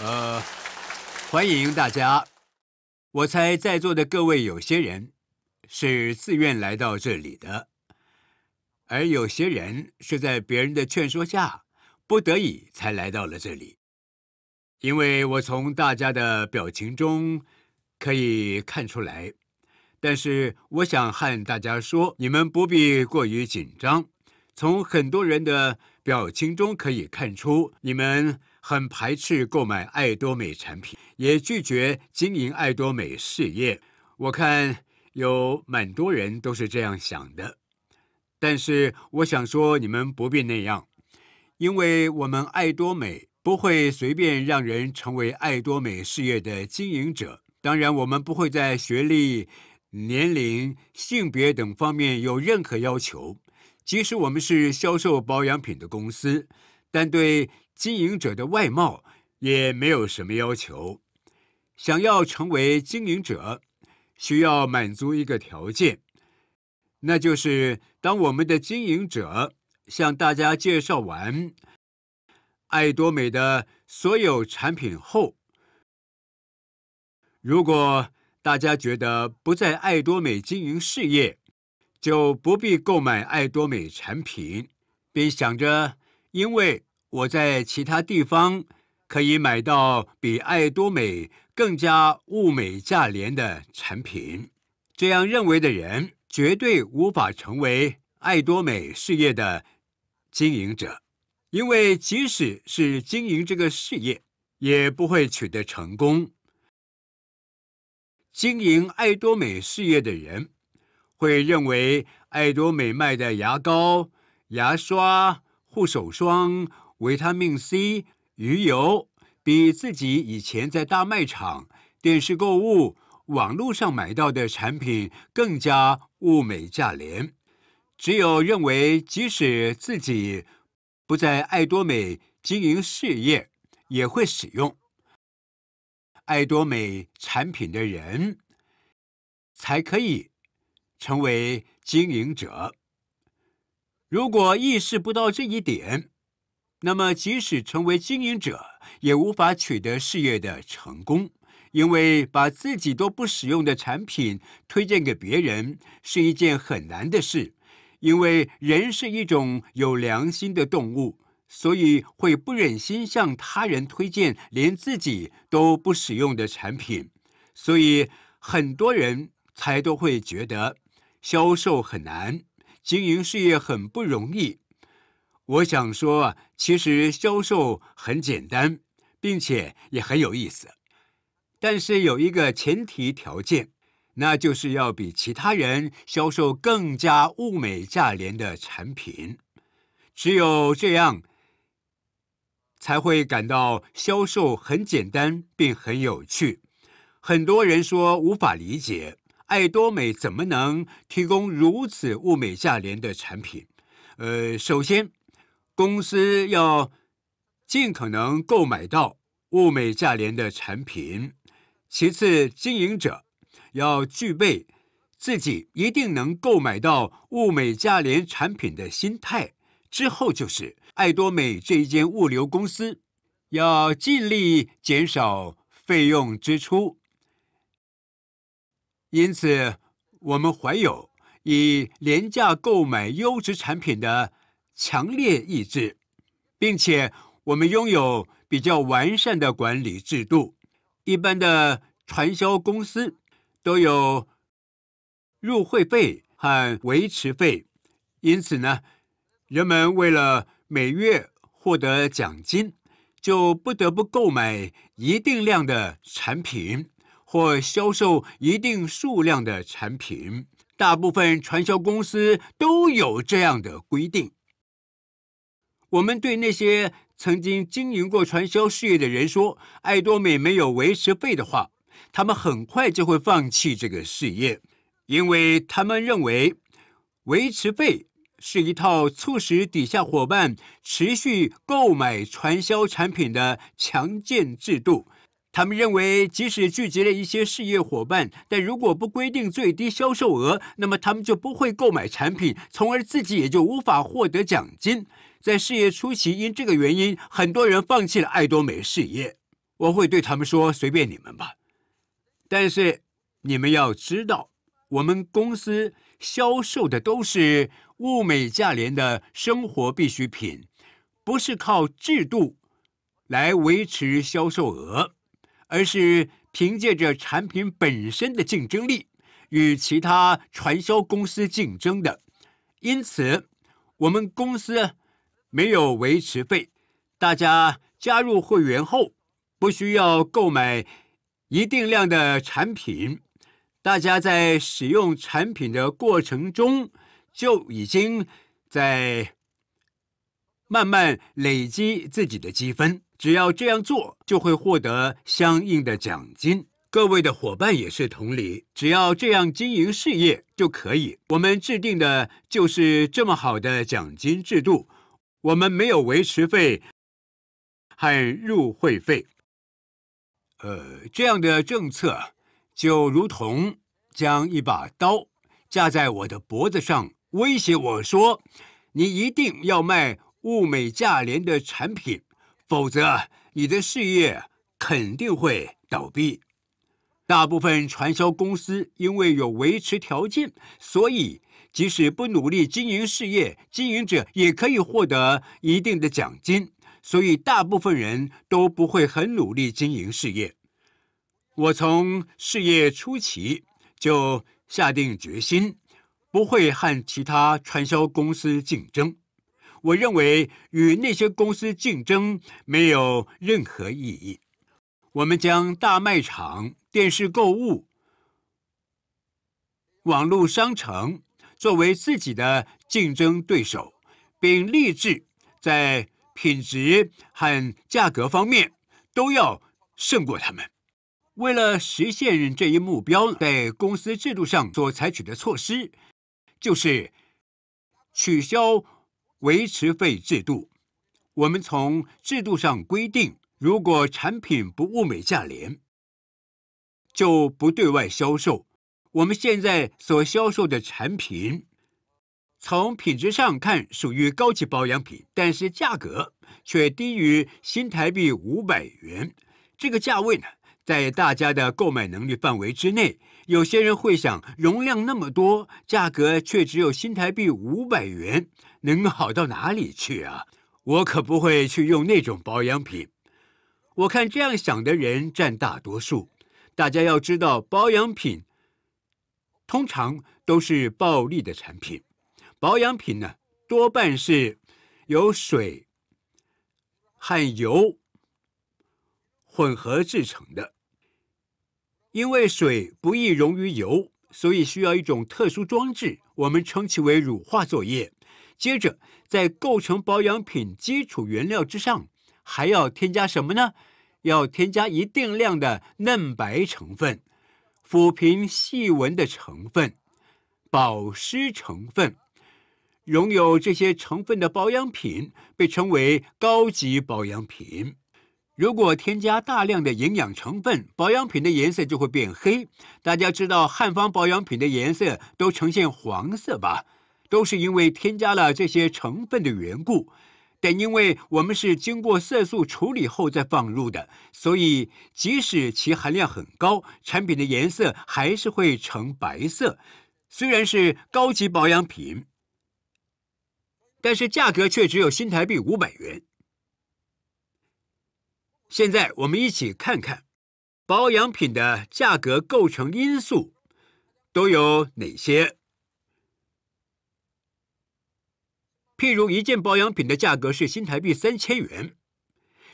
呃，欢迎大家。我猜在座的各位有些人是自愿来到这里的，而有些人是在别人的劝说下不得已才来到了这里。因为我从大家的表情中可以看出来，但是我想和大家说，你们不必过于紧张。从很多人的表情中可以看出，你们。很排斥购买爱多美产品，也拒绝经营爱多美事业。我看有蛮多人都是这样想的，但是我想说，你们不必那样，因为我们爱多美不会随便让人成为爱多美事业的经营者。当然，我们不会在学历、年龄、性别等方面有任何要求。即使我们是销售保养品的公司。但对经营者的外貌也没有什么要求。想要成为经营者，需要满足一个条件，那就是当我们的经营者向大家介绍完爱多美的所有产品后，如果大家觉得不在爱多美经营事业，就不必购买爱多美产品，并想着。因为我在其他地方可以买到比爱多美更加物美价廉的产品，这样认为的人绝对无法成为爱多美事业的经营者，因为即使是经营这个事业，也不会取得成功。经营爱多美事业的人会认为，爱多美卖的牙膏、牙刷。护手霜、维他命 C、鱼油，比自己以前在大卖场、电视购物、网络上买到的产品更加物美价廉。只有认为即使自己不在爱多美经营事业，也会使用爱多美产品的人，才可以成为经营者。如果意识不到这一点，那么即使成为经营者，也无法取得事业的成功。因为把自己都不使用的产品推荐给别人是一件很难的事。因为人是一种有良心的动物，所以会不忍心向他人推荐连自己都不使用的产品。所以，很多人才都会觉得销售很难。经营事业很不容易，我想说，其实销售很简单，并且也很有意思。但是有一个前提条件，那就是要比其他人销售更加物美价廉的产品。只有这样，才会感到销售很简单并很有趣。很多人说无法理解。爱多美怎么能提供如此物美价廉的产品？呃，首先，公司要尽可能购买到物美价廉的产品；其次，经营者要具备自己一定能购买到物美价廉产品的心态；之后就是爱多美这一间物流公司要尽力减少费用支出。因此，我们怀有以廉价购买优质产品的强烈意志，并且我们拥有比较完善的管理制度。一般的传销公司都有入会费和维持费，因此呢，人们为了每月获得奖金，就不得不购买一定量的产品。或销售一定数量的产品，大部分传销公司都有这样的规定。我们对那些曾经经营过传销事业的人说：“爱多美没有维持费的话，他们很快就会放弃这个事业，因为他们认为维持费是一套促使底下伙伴持续购买传销产品的强健制度。”他们认为，即使聚集了一些事业伙伴，但如果不规定最低销售额，那么他们就不会购买产品，从而自己也就无法获得奖金。在事业初期，因这个原因，很多人放弃了爱多美事业。我会对他们说：“随便你们吧。”但是，你们要知道，我们公司销售的都是物美价廉的生活必需品，不是靠制度来维持销售额。而是凭借着产品本身的竞争力与其他传销公司竞争的，因此我们公司没有维持费。大家加入会员后不需要购买一定量的产品，大家在使用产品的过程中就已经在慢慢累积自己的积分。只要这样做，就会获得相应的奖金。各位的伙伴也是同理，只要这样经营事业就可以。我们制定的就是这么好的奖金制度。我们没有维持费和入会费。呃，这样的政策就如同将一把刀架在我的脖子上，威胁我说：“你一定要卖物美价廉的产品。”否则，你的事业肯定会倒闭。大部分传销公司因为有维持条件，所以即使不努力经营事业，经营者也可以获得一定的奖金。所以，大部分人都不会很努力经营事业。我从事业初期就下定决心，不会和其他传销公司竞争。我认为与那些公司竞争没有任何意义。我们将大卖场、电视购物、网络商城作为自己的竞争对手，并立志在品质和价格方面都要胜过他们。为了实现这一目标，在公司制度上所采取的措施，就是取消。维持费制度，我们从制度上规定，如果产品不物美价廉，就不对外销售。我们现在所销售的产品，从品质上看属于高级保养品，但是价格却低于新台币五百元。这个价位呢，在大家的购买能力范围之内。有些人会想，容量那么多，价格却只有新台币五百元。能好到哪里去啊？我可不会去用那种保养品。我看这样想的人占大多数。大家要知道，保养品通常都是暴利的产品。保养品呢，多半是由水和油混合制成的。因为水不易溶于油，所以需要一种特殊装置，我们称其为乳化作业。接着，在构成保养品基础原料之上，还要添加什么呢？要添加一定量的嫩白成分、抚平细纹的成分、保湿成分。拥有这些成分的保养品被称为高级保养品。如果添加大量的营养成分，保养品的颜色就会变黑。大家知道汉方保养品的颜色都呈现黄色吧？都是因为添加了这些成分的缘故，但因为我们是经过色素处理后再放入的，所以即使其含量很高，产品的颜色还是会呈白色。虽然是高级保养品，但是价格却只有新台币五百元。现在我们一起看看保养品的价格构成因素都有哪些。譬如一件保养品的价格是新台币三千元，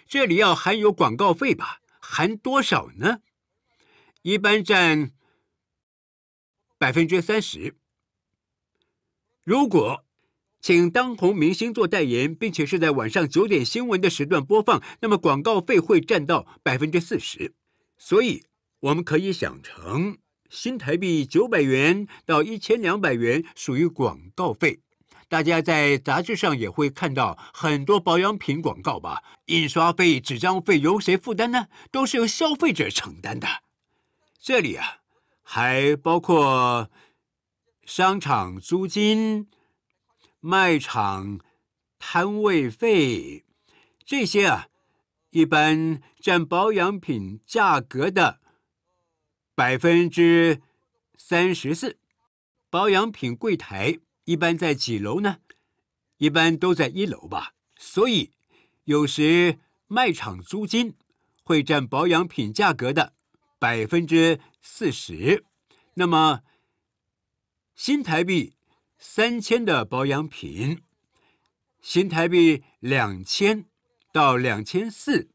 这里要含有广告费吧？含多少呢？一般占百分之三十。如果请当红明星做代言，并且是在晚上九点新闻的时段播放，那么广告费会占到百分之四十。所以我们可以想成新台币九百元到一千两百元属于广告费。大家在杂志上也会看到很多保养品广告吧？印刷费、纸张费由谁负担呢？都是由消费者承担的。这里啊，还包括商场租金、卖场摊位费，这些啊，一般占保养品价格的百分之三十四。保养品柜台。一般在几楼呢？一般都在一楼吧。所以，有时卖场租金会占保养品价格的百分之四十。那么，新台币三千的保养品，新台币两千到两千四，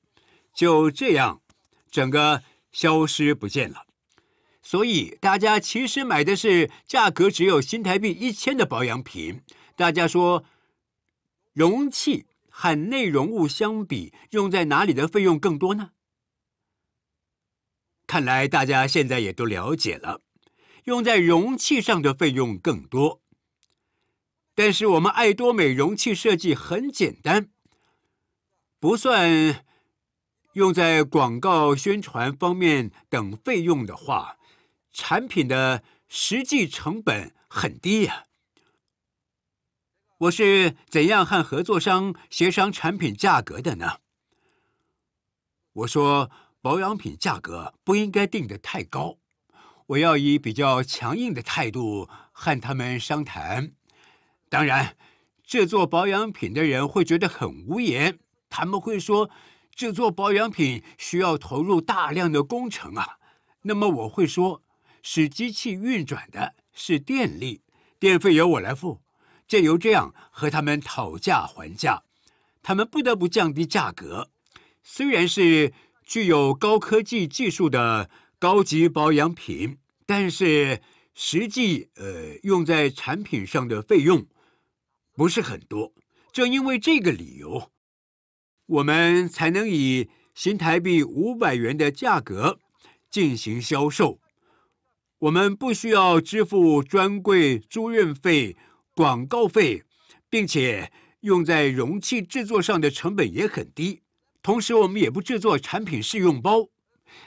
就这样整个消失不见了。所以大家其实买的是价格只有新台币一千的保养品。大家说，容器和内容物相比，用在哪里的费用更多呢？看来大家现在也都了解了，用在容器上的费用更多。但是我们爱多美容器设计很简单，不算用在广告宣传方面等费用的话。产品的实际成本很低呀。我是怎样和合作商协商产品价格的呢？我说保养品价格不应该定的太高，我要以比较强硬的态度和他们商谈。当然，制作保养品的人会觉得很无言，他们会说制作保养品需要投入大量的工程啊。那么我会说。使机器运转的是电力，电费由我来付。借由这样和他们讨价还价，他们不得不降低价格。虽然是具有高科技技术的高级保养品，但是实际呃用在产品上的费用不是很多。正因为这个理由，我们才能以新台币五百元的价格进行销售。我们不需要支付专柜租赁费、广告费，并且用在容器制作上的成本也很低。同时，我们也不制作产品试用包。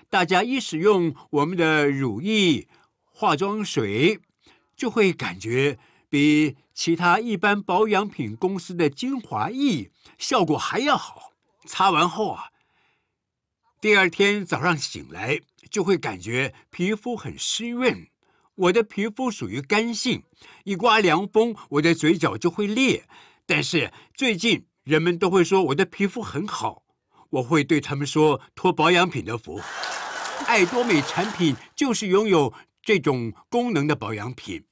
大家一使用我们的乳液、化妆水，就会感觉比其他一般保养品公司的精华液效果还要好。擦完后啊，第二天早上醒来。就会感觉皮肤很湿润。我的皮肤属于干性，一刮凉风，我的嘴角就会裂。但是最近人们都会说我的皮肤很好，我会对他们说托保养品的福。爱多美产品就是拥有这种功能的保养品。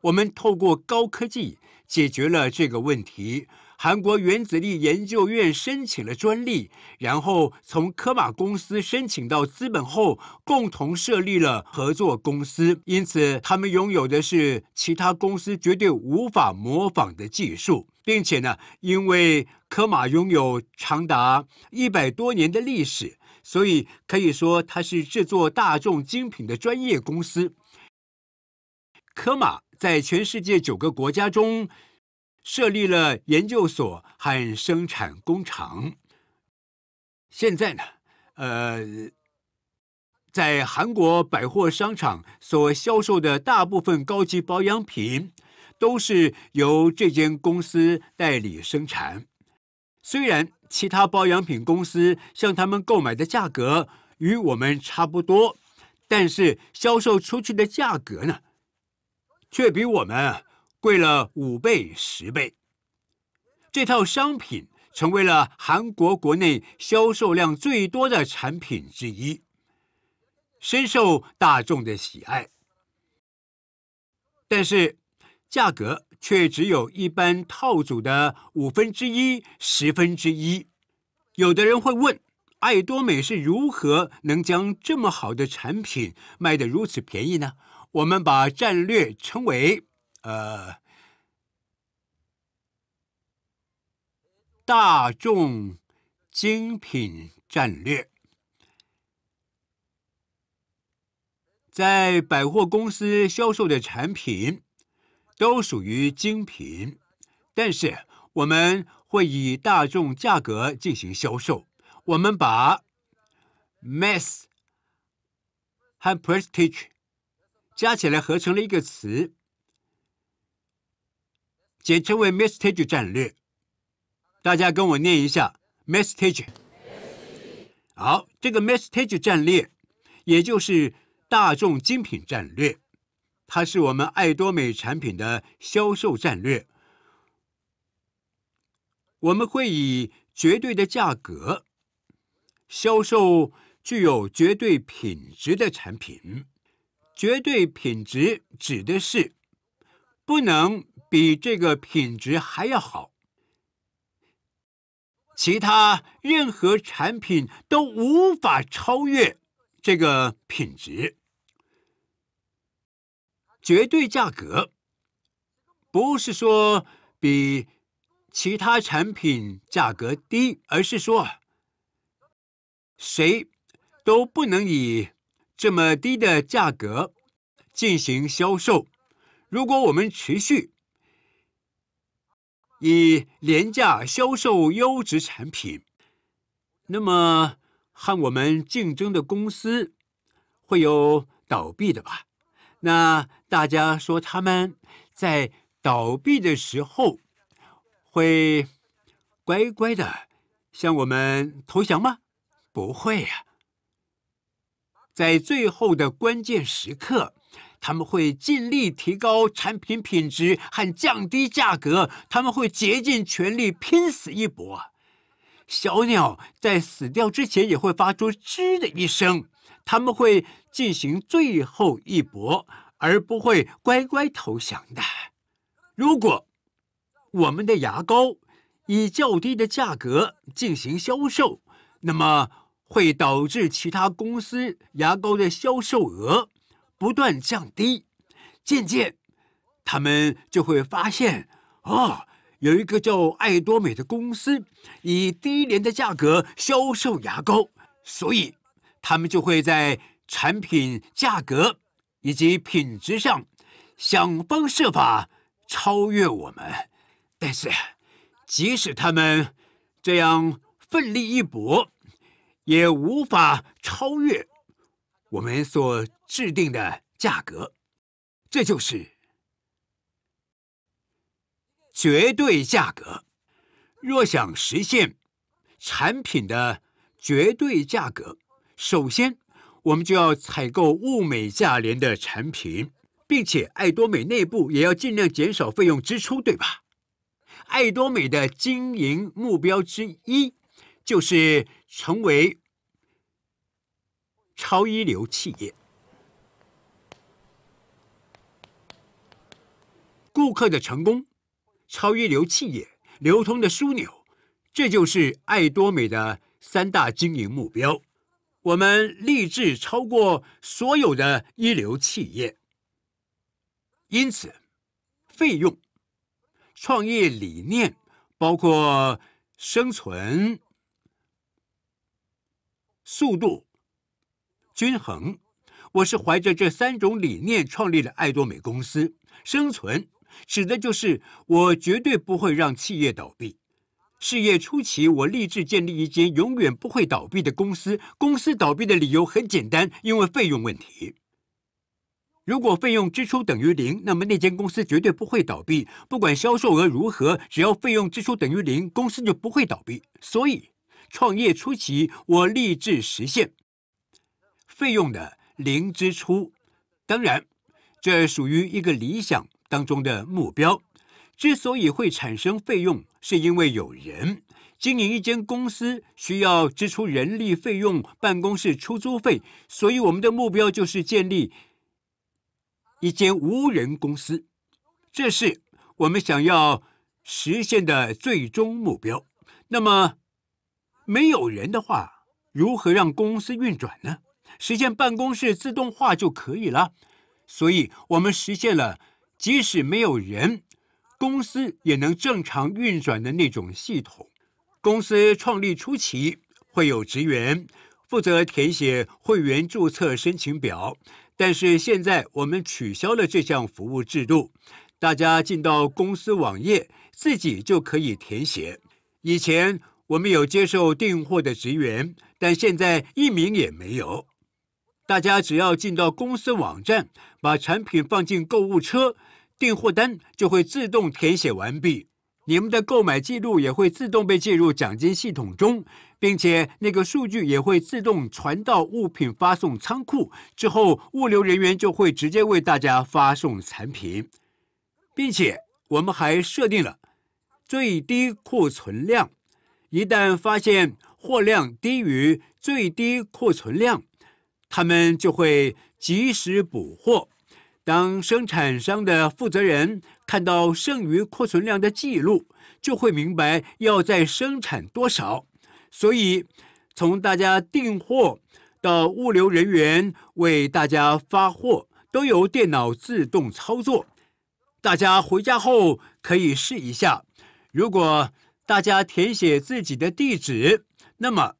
我们透过高科技解决了这个问题。韩国原子力研究院申请了专利，然后从科马公司申请到资本后，共同设立了合作公司。因此，他们拥有的是其他公司绝对无法模仿的技术，并且呢，因为科马拥有长达一百多年的历史，所以可以说它是制作大众精品的专业公司。科马在全世界九个国家中。设立了研究所和生产工厂。现在呢，呃，在韩国百货商场所销售的大部分高级保养品，都是由这间公司代理生产。虽然其他保养品公司向他们购买的价格与我们差不多，但是销售出去的价格呢，却比我们。贵了五倍十倍，这套商品成为了韩国国内销售量最多的产品之一，深受大众的喜爱。但是，价格却只有一般套组的五分之一、十分之一。有的人会问：爱多美是如何能将这么好的产品卖的如此便宜呢？我们把战略称为。呃，大众精品战略，在百货公司销售的产品都属于精品，但是我们会以大众价格进行销售。我们把 mass 和 prestige 加起来合成了一个词。简称为 “Message” 战略，大家跟我念一下 “Message”。好，这个 “Message” 战略，也就是大众精品战略，它是我们爱多美产品的销售战略。我们会以绝对的价格销售具有绝对品质的产品。绝对品质指的是。不能比这个品质还要好，其他任何产品都无法超越这个品质。绝对价格不是说比其他产品价格低，而是说谁都不能以这么低的价格进行销售。如果我们持续以廉价销售优质产品，那么和我们竞争的公司会有倒闭的吧？那大家说他们在倒闭的时候会乖乖的向我们投降吗？不会呀，在最后的关键时刻。他们会尽力提高产品品质和降低价格，他们会竭尽全力拼死一搏。小鸟在死掉之前也会发出“吱”的一声，他们会进行最后一搏，而不会乖乖投降的。如果我们的牙膏以较低的价格进行销售，那么会导致其他公司牙膏的销售额。不断降低，渐渐，他们就会发现，哦，有一个叫爱多美的公司，以低廉的价格销售牙膏，所以他们就会在产品价格以及品质上想方设法超越我们。但是，即使他们这样奋力一搏，也无法超越。我们所制定的价格，这就是绝对价格。若想实现产品的绝对价格，首先我们就要采购物美价廉的产品，并且爱多美内部也要尽量减少费用支出，对吧？爱多美的经营目标之一就是成为。超一流企业，顾客的成功，超一流企业流通的枢纽，这就是爱多美的三大经营目标。我们立志超过所有的一流企业，因此，费用、创业理念，包括生存、速度。均衡，我是怀着这三种理念创立了爱多美公司。生存指的就是我绝对不会让企业倒闭。事业初期，我立志建立一间永远不会倒闭的公司。公司倒闭的理由很简单，因为费用问题。如果费用支出等于零，那么那间公司绝对不会倒闭。不管销售额如何，只要费用支出等于零，公司就不会倒闭。所以，创业初期，我立志实现。费用的零支出，当然，这属于一个理想当中的目标。之所以会产生费用，是因为有人经营一间公司需要支出人力费用、办公室出租费。所以，我们的目标就是建立一间无人公司，这是我们想要实现的最终目标。那么，没有人的话，如何让公司运转呢？实现办公室自动化就可以了，所以我们实现了即使没有人，公司也能正常运转的那种系统。公司创立初期会有职员负责填写会员注册申请表，但是现在我们取消了这项服务制度，大家进到公司网页自己就可以填写。以前我们有接受订货的职员，但现在一名也没有。大家只要进到公司网站，把产品放进购物车，订货单就会自动填写完毕。你们的购买记录也会自动被记入奖金系统中，并且那个数据也会自动传到物品发送仓库。之后，物流人员就会直接为大家发送产品，并且我们还设定了最低库存量。一旦发现货量低于最低库存量，他们就会及时补货。当生产商的负责人看到剩余库存量的记录，就会明白要再生产多少。所以，从大家订货到物流人员为大家发货，都由电脑自动操作。大家回家后可以试一下。如果大家填写自己的地址，那么。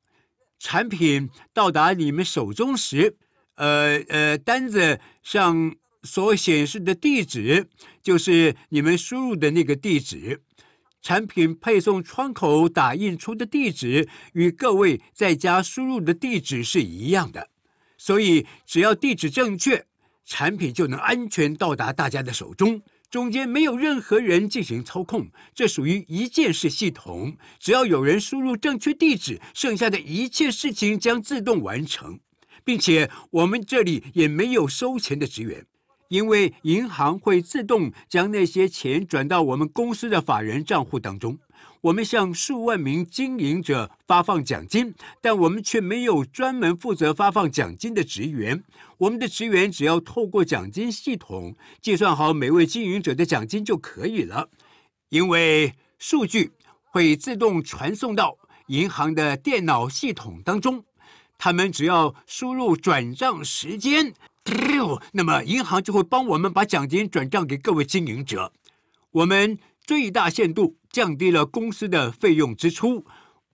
产品到达你们手中时，呃呃，单子上所显示的地址就是你们输入的那个地址，产品配送窗口打印出的地址与各位在家输入的地址是一样的，所以只要地址正确，产品就能安全到达大家的手中。中间没有任何人进行操控，这属于一键式系统。只要有人输入正确地址，剩下的一切事情将自动完成，并且我们这里也没有收钱的职员，因为银行会自动将那些钱转到我们公司的法人账户当中。我们向数万名经营者发放奖金，但我们却没有专门负责发放奖金的职员。我们的职员只要透过奖金系统计算好每位经营者的奖金就可以了，因为数据会自动传送到银行的电脑系统当中，他们只要输入转账时间，那么银行就会帮我们把奖金转账给各位经营者。我们。最大限度降低了公司的费用支出。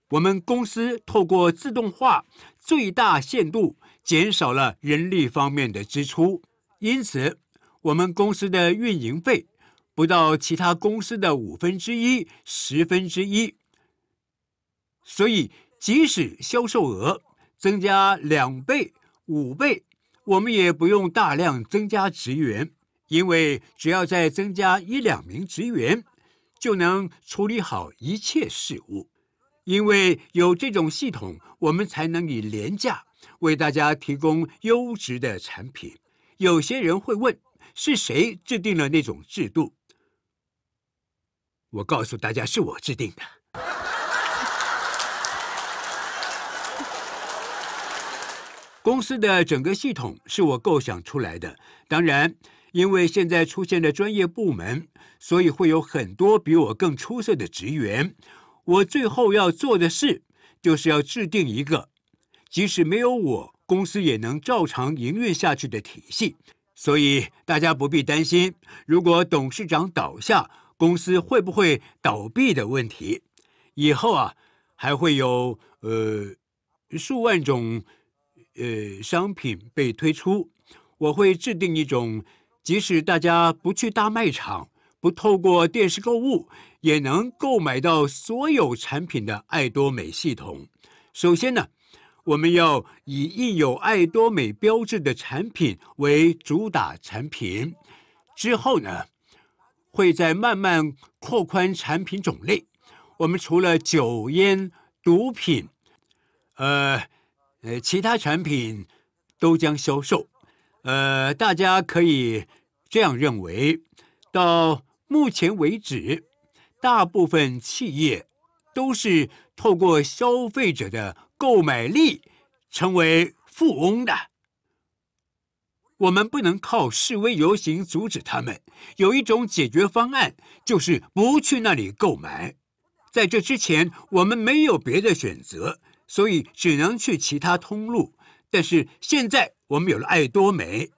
我们公司透过自动化，最大限度减少了人力方面的支出。因此，我们公司的运营费不到其他公司的五分之一、十分之一。所以，即使销售额增加两倍、五倍，我们也不用大量增加职员，因为只要再增加一两名职员。就能处理好一切事物，因为有这种系统，我们才能以廉价为大家提供优质的产品。有些人会问，是谁制定了那种制度？我告诉大家，是我制定的。公司的整个系统是我构想出来的，当然。因为现在出现了专业部门，所以会有很多比我更出色的职员。我最后要做的事，就是要制定一个，即使没有我，公司也能照常营运下去的体系。所以大家不必担心，如果董事长倒下，公司会不会倒闭的问题。以后啊，还会有呃数万种呃商品被推出，我会制定一种。即使大家不去大卖场，不透过电视购物，也能购买到所有产品的爱多美系统。首先呢，我们要以印有爱多美标志的产品为主打产品，之后呢，会再慢慢扩宽产品种类。我们除了酒烟毒品，呃，呃，其他产品都将销售。呃，大家可以这样认为：到目前为止，大部分企业都是透过消费者的购买力成为富翁的。我们不能靠示威游行阻止他们。有一种解决方案，就是不去那里购买。在这之前，我们没有别的选择，所以只能去其他通路。但是现在我们有了爱多美，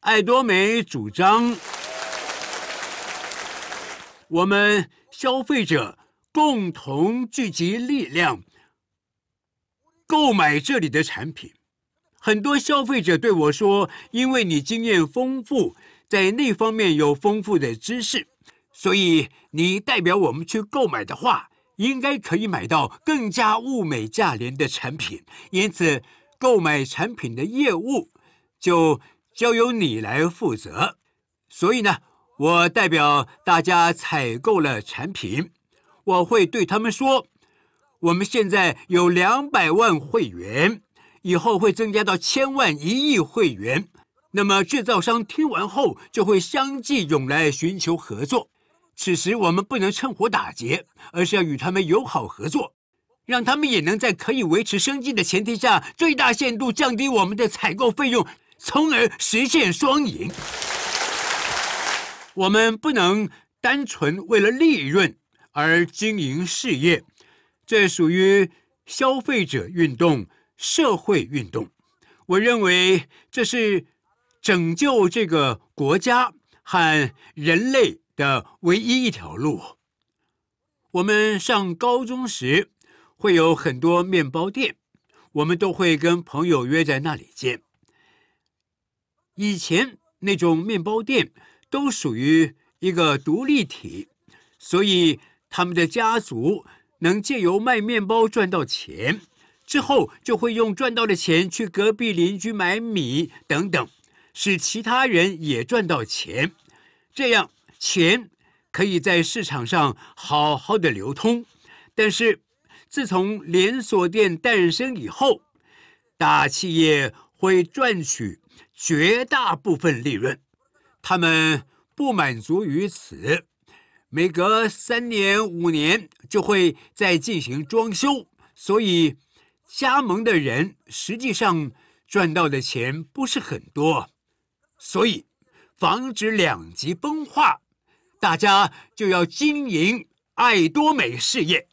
爱多美主张我们消费者共同聚集力量购买这里的产品。很多消费者对我说：“因为你经验丰富，在那方面有丰富的知识，所以你代表我们去购买的话，应该可以买到更加物美价廉的产品。”因此。购买产品的业务就交由你来负责，所以呢，我代表大家采购了产品，我会对他们说，我们现在有两百万会员，以后会增加到千万、一亿会员。那么制造商听完后就会相继涌来寻求合作，此时我们不能趁火打劫，而是要与他们友好合作。让他们也能在可以维持生计的前提下，最大限度降低我们的采购费用，从而实现双赢。我们不能单纯为了利润而经营事业，这属于消费者运动、社会运动。我认为这是拯救这个国家和人类的唯一一条路。我们上高中时。会有很多面包店，我们都会跟朋友约在那里见。以前那种面包店都属于一个独立体，所以他们的家族能借由卖面包赚到钱，之后就会用赚到的钱去隔壁邻居买米等等，使其他人也赚到钱，这样钱可以在市场上好好的流通，但是。自从连锁店诞生以后，大企业会赚取绝大部分利润。他们不满足于此，每隔三年五年就会再进行装修。所以，加盟的人实际上赚到的钱不是很多。所以，防止两极分化，大家就要经营爱多美事业。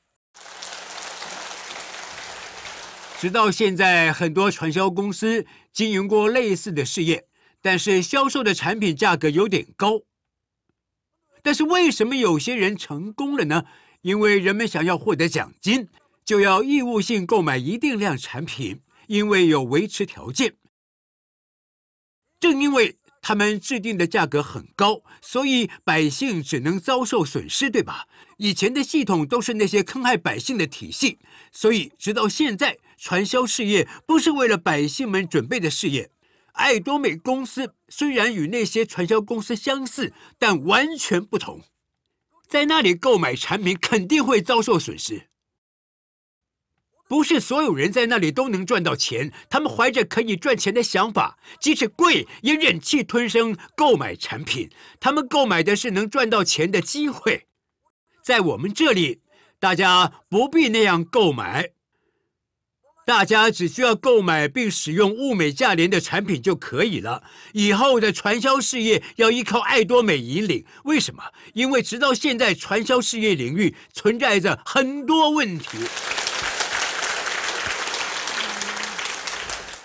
直到现在，很多传销公司经营过类似的事业，但是销售的产品价格有点高。但是为什么有些人成功了呢？因为人们想要获得奖金，就要义务性购买一定量产品，因为有维持条件。正因为他们制定的价格很高，所以百姓只能遭受损失，对吧？以前的系统都是那些坑害百姓的体系，所以直到现在。传销事业不是为了百姓们准备的事业。爱多美公司虽然与那些传销公司相似，但完全不同。在那里购买产品肯定会遭受损失，不是所有人在那里都能赚到钱。他们怀着可以赚钱的想法，即使贵也忍气吞声购买产品。他们购买的是能赚到钱的机会。在我们这里，大家不必那样购买。大家只需要购买并使用物美价廉的产品就可以了。以后的传销事业要依靠爱多美引领。为什么？因为直到现在，传销事业领域存在着很多问题。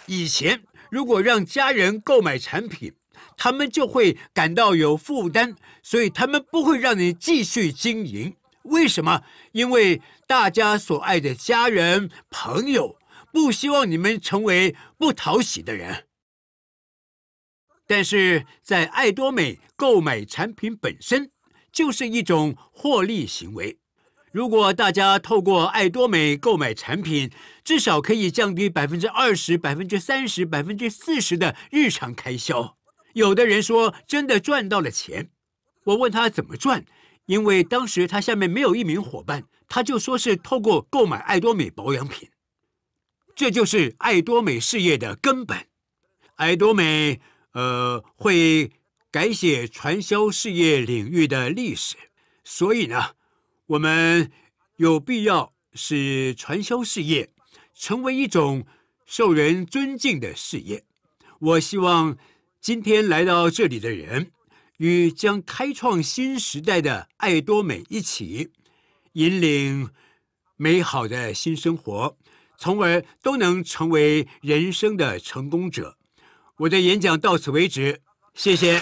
以前如果让家人购买产品，他们就会感到有负担，所以他们不会让你继续经营。为什么？因为大家所爱的家人朋友。不希望你们成为不讨喜的人，但是在爱多美购买产品本身就是一种获利行为。如果大家透过爱多美购买产品，至少可以降低百分之二十、百分之三十、百分之四十的日常开销。有的人说真的赚到了钱，我问他怎么赚，因为当时他下面没有一名伙伴，他就说是透过购买爱多美保养品。这就是爱多美事业的根本。爱多美，呃，会改写传销事业领域的历史。所以呢，我们有必要使传销事业成为一种受人尊敬的事业。我希望今天来到这里的人，与将开创新时代的爱多美一起，引领美好的新生活。从而都能成为人生的成功者。我的演讲到此为止，谢谢。